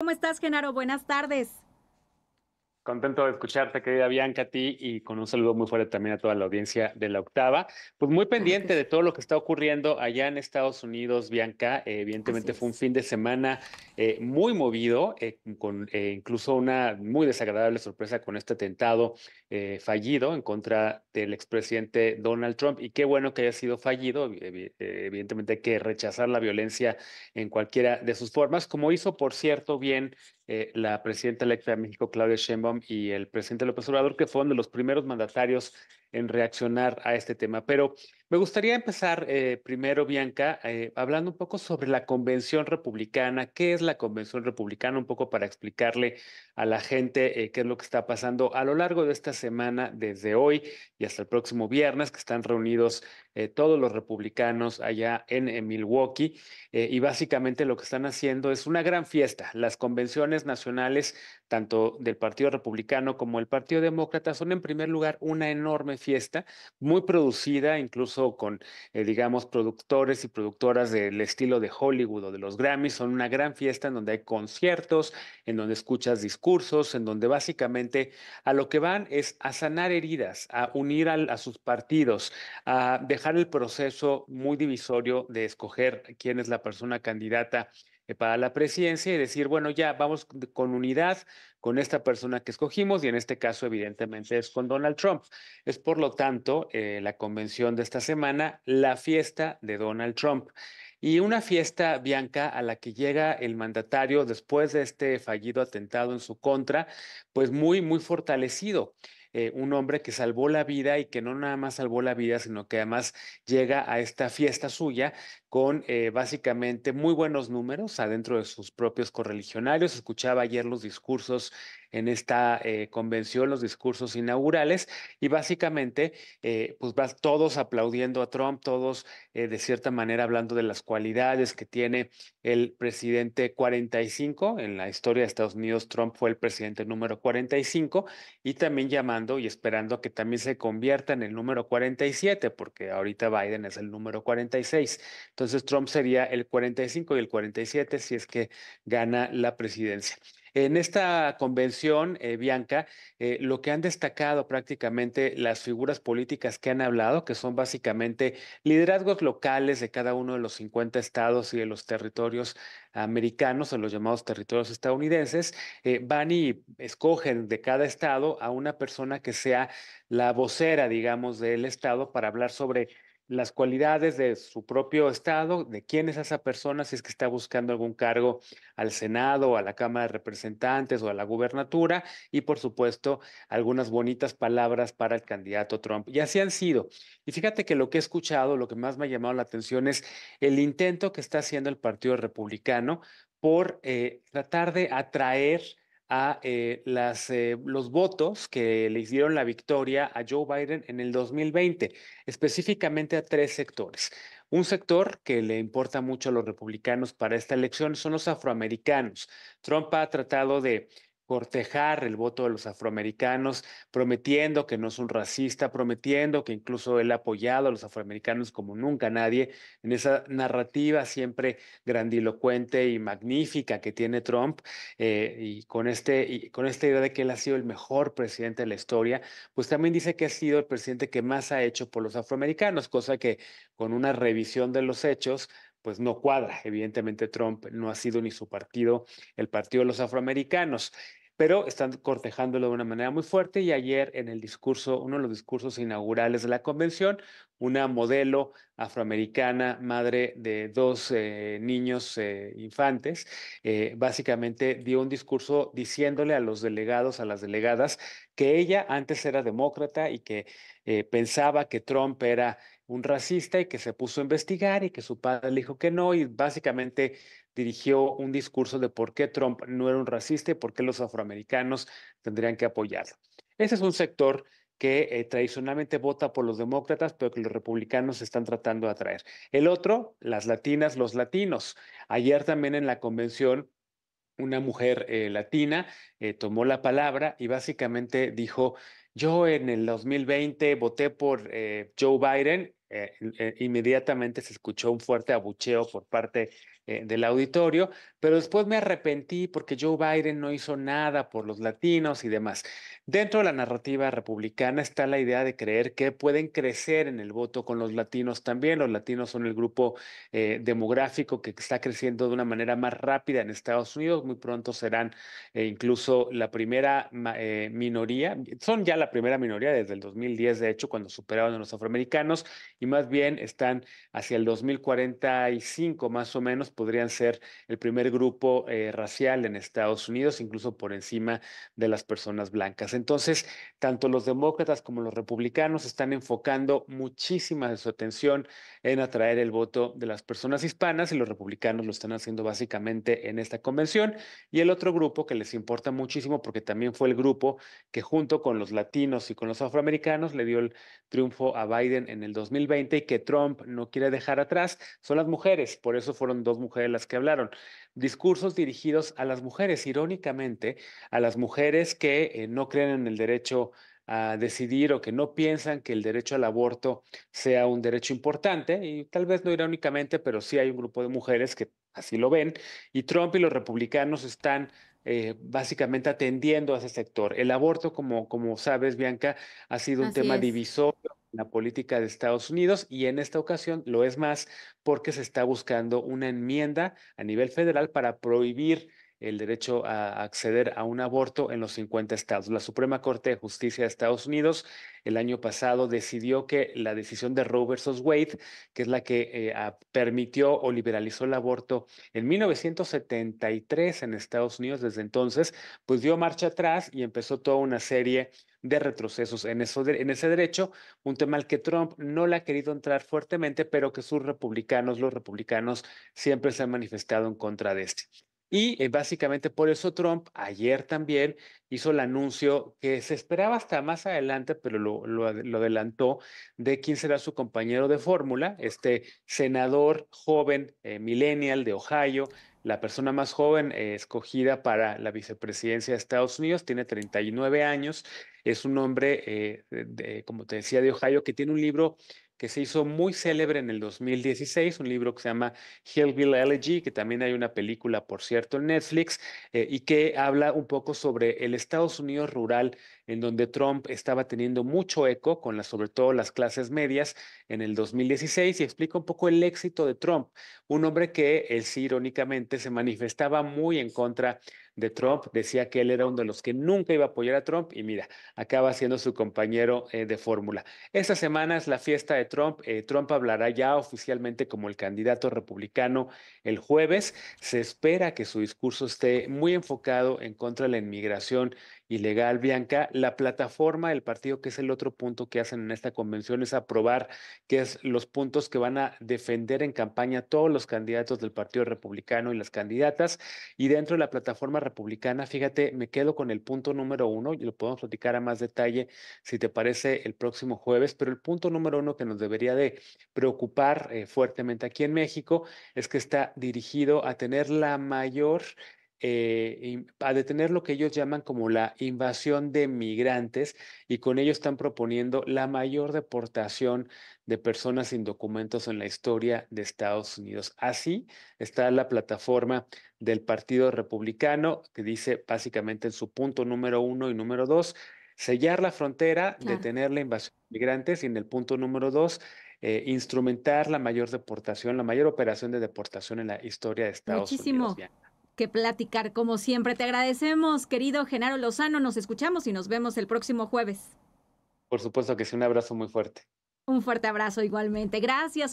¿Cómo estás, Genaro? Buenas tardes. Contento de escucharte, querida Bianca, a ti y con un saludo muy fuerte también a toda la audiencia de la octava. Pues muy pendiente de todo lo que está ocurriendo allá en Estados Unidos, Bianca. evidentemente fue un fin de semana eh, muy movido, eh, con eh, incluso una muy desagradable sorpresa con este atentado fallido en contra del expresidente Donald Trump. Y qué bueno que haya sido fallido. Evidentemente hay que rechazar la violencia en cualquiera de sus formas, como hizo, por cierto, bien eh, la presidenta electa de México, Claudia Sheinbaum, y el presidente López Obrador, que fueron de los primeros mandatarios en reaccionar a este tema. Pero me gustaría empezar eh, primero, Bianca, eh, hablando un poco sobre la Convención Republicana. ¿Qué es la Convención Republicana? Un poco para explicarle a la gente qué es lo que está pasando a lo largo de esta semana, desde hoy y hasta el próximo viernes, que están reunidos todos los republicanos allá en Milwaukee. y básicamente lo que están haciendo es una gran fiesta. Las convenciones nacionales, tanto del Partido Republicano como el Partido Demócrata, son en primer lugar una enorme fiesta, muy producida, incluso con, eh, digamos, productores y productoras del estilo de Hollywood o de los Grammys. Son una gran fiesta en donde hay conciertos, en donde escuchas discursos, en donde básicamente a lo que van es a sanar heridas, a unir a sus partidos, a dejar el proceso muy divisorio de escoger quién es la persona candidata para la presidencia y decir, bueno, ya vamos con unidad con esta persona que escogimos y en este caso evidentemente es con Donald Trump. Es por lo tanto eh, la convención de esta semana, la fiesta de Donald Trump. Y una fiesta, Bianca, a la que llega el mandatario después de este fallido atentado en su contra, pues muy, muy fortalecido. Eh, un hombre que salvó la vida y que no nada más salvó la vida, sino que además llega a esta fiesta suya con eh, básicamente muy buenos números adentro de sus propios correligionarios. Escuchaba ayer los discursos en esta eh, convención, los discursos inaugurales, y básicamente, eh, pues vas todos aplaudiendo a Trump, todos de cierta manera hablando de las cualidades que tiene el presidente 45. En la historia de Estados Unidos, Trump fue el presidente número 45 y también llamando y esperando que también se convierta en el número 47, porque ahorita Biden es el número 46 entonces Trump sería el 45 y el 47 si es que gana la presidencia. En esta convención, eh, Bianca, eh, lo que han destacado prácticamente las figuras políticas que han hablado, que son básicamente liderazgos locales de cada uno de los 50 estados y de los territorios americanos, en los llamados territorios estadounidenses, eh, van y escogen de cada estado a una persona que sea la vocera, digamos, del estado para hablar sobre las cualidades de su propio estado, de quién es esa persona, si es que está buscando algún cargo al Senado, a la Cámara de Representantes o a la gubernatura, y por supuesto algunas bonitas palabras para el candidato Trump. Y así han sido. Y fíjate que lo que he escuchado, lo que más me ha llamado la atención es el intento que está haciendo el Partido Republicano por eh, tratar de atraer a eh, eh, los votos que le hicieron la victoria a Joe Biden en el 2020, específicamente a tres sectores. Un sector que le importa mucho a los republicanos para esta elección son los afroamericanos. Trump ha tratado de cortejar el voto de los afroamericanos, prometiendo que no es un racista, prometiendo que incluso él ha apoyado a los afroamericanos como nunca nadie, en esa narrativa siempre grandilocuente y magnífica que tiene Trump, eh, y, con este, y con esta idea de que él ha sido el mejor presidente de la historia, pues también dice que ha sido el presidente que más ha hecho por los afroamericanos, cosa que con una revisión de los hechos, pues no cuadra. Evidentemente Trump no ha sido ni su partido el partido de los afroamericanos, pero están cortejándolo de una manera muy fuerte y ayer en el discurso, uno de los discursos inaugurales de la convención, una modelo afroamericana, madre de dos eh, niños eh, infantes, eh, básicamente dio un discurso diciéndole a los delegados, a las delegadas, que ella antes era demócrata y que pensaba que Trump era un racista y que se puso a investigar y que su padre le dijo que no y básicamente dirigió un discurso de por qué Trump no era un racista y por qué los afroamericanos tendrían que apoyarlo. Ese es un sector que eh, tradicionalmente vota por los demócratas, pero que los republicanos están tratando de atraer. El otro, las latinas, los latinos. Ayer también en la convención una mujer eh, latina eh, tomó la palabra y básicamente dijo, yo en el 2020 voté por Joe Biden eh, eh, inmediatamente se escuchó un fuerte abucheo por parte eh, del auditorio, pero después me arrepentí porque Joe Biden no hizo nada por los latinos y demás. Dentro de la narrativa republicana está la idea de creer que pueden crecer en el voto con los latinos también. Los latinos son el grupo demográfico que está creciendo de una manera más rápida en Estados Unidos. Muy pronto serán incluso la primera minoría, son ya la primera minoría desde el 2010, de hecho, cuando superaron a los afroamericanos y más bien están hacia el 2045 más o menos, podrían ser el primer grupo eh, racial en Estados Unidos, incluso por encima de las personas blancas. Entonces, tanto los demócratas como los republicanos están enfocando muchísima de su atención en atraer el voto de las personas hispanas y los republicanos lo están haciendo básicamente en esta convención. Y el otro grupo que les importa muchísimo, porque también fue el grupo que junto con los latinos y con los afroamericanos le dio el triunfo a Biden en el 2020, y que Trump no quiere dejar atrás son las mujeres. Por eso fueron dos mujeres las que hablaron. Discursos dirigidos a las mujeres, irónicamente, a las mujeres que eh, no creen en el derecho a decidir o que no piensan que el derecho al aborto sea un derecho importante, y tal vez no irónicamente, pero sí hay un grupo de mujeres que así lo ven, y Trump y los republicanos están eh, básicamente atendiendo a ese sector. El aborto, como, sabes, Bianca, ha sido un tema divisor la política de Estados Unidos y en esta ocasión lo es más porque se está buscando una enmienda a nivel federal para prohibir el derecho a acceder a un aborto en los 50 estados. La Suprema Corte de Justicia de Estados Unidos el año pasado decidió que la decisión de Roe versus Wade, que es la que eh, permitió o liberalizó el aborto en 1973 en Estados Unidos desde entonces, pues dio marcha atrás y empezó toda una serie de retrocesos en, eso en ese derecho, un tema al que Trump no le ha querido entrar fuertemente, pero que sus republicanos, los republicanos, siempre se han manifestado en contra de este. Y eh, básicamente por eso Trump ayer también hizo el anuncio que se esperaba hasta más adelante, pero lo, adelantó, de quién será su compañero de fórmula, este senador joven, eh, millennial de Ohio, la persona más joven eh, escogida para la vicepresidencia de Estados Unidos, tiene 39 años, es un hombre, eh, de, como te decía, de Ohio, que tiene un libro que se hizo muy célebre en el 2016, un libro que se llama Hillville Elegy, que también hay una película, por cierto, en Netflix, eh, y que habla un poco sobre el Estados Unidos rural en donde Trump estaba teniendo mucho eco con las, sobre todo las clases medias en el 2016 y explica un poco el éxito de Trump, un hombre que él sí irónicamente se manifestaba muy en contra de Trump, decía que él era uno de los que nunca iba a apoyar a Trump y mira, acaba siendo su compañero eh, de fórmula. Esta semana es la fiesta de Trump, eh, Trump hablará ya oficialmente como el candidato republicano el jueves, se espera que su discurso esté muy enfocado en contra de la inmigración ilegal, Bianca la plataforma del partido, que es el otro punto que hacen en esta convención, es aprobar, que es los puntos que van a defender en campaña todos los candidatos del Partido Republicano y las candidatas. Y dentro de la plataforma republicana, fíjate, me quedo con el punto número uno, y lo podemos platicar a más detalle si te parece el próximo jueves, pero el punto número uno que nos debería de preocupar eh, fuertemente aquí en México es que está dirigido a tener la mayor eh, a detener lo que ellos llaman como la invasión de migrantes y con ello están proponiendo la mayor deportación de personas sin documentos en la historia de Estados Unidos. Así está la plataforma del Partido Republicano que dice básicamente en su punto número uno y número dos, sellar la frontera, detener la invasión de migrantes y en el punto número dos, eh, instrumentar la mayor deportación, la mayor operación de deportación en la historia de Estados Unidos. Muchísimo que platicar como siempre. Te agradecemos, querido Genaro Lozano. Nos escuchamos y nos vemos el próximo jueves. Por supuesto que sí, un abrazo muy fuerte. Un fuerte abrazo igualmente. Gracias.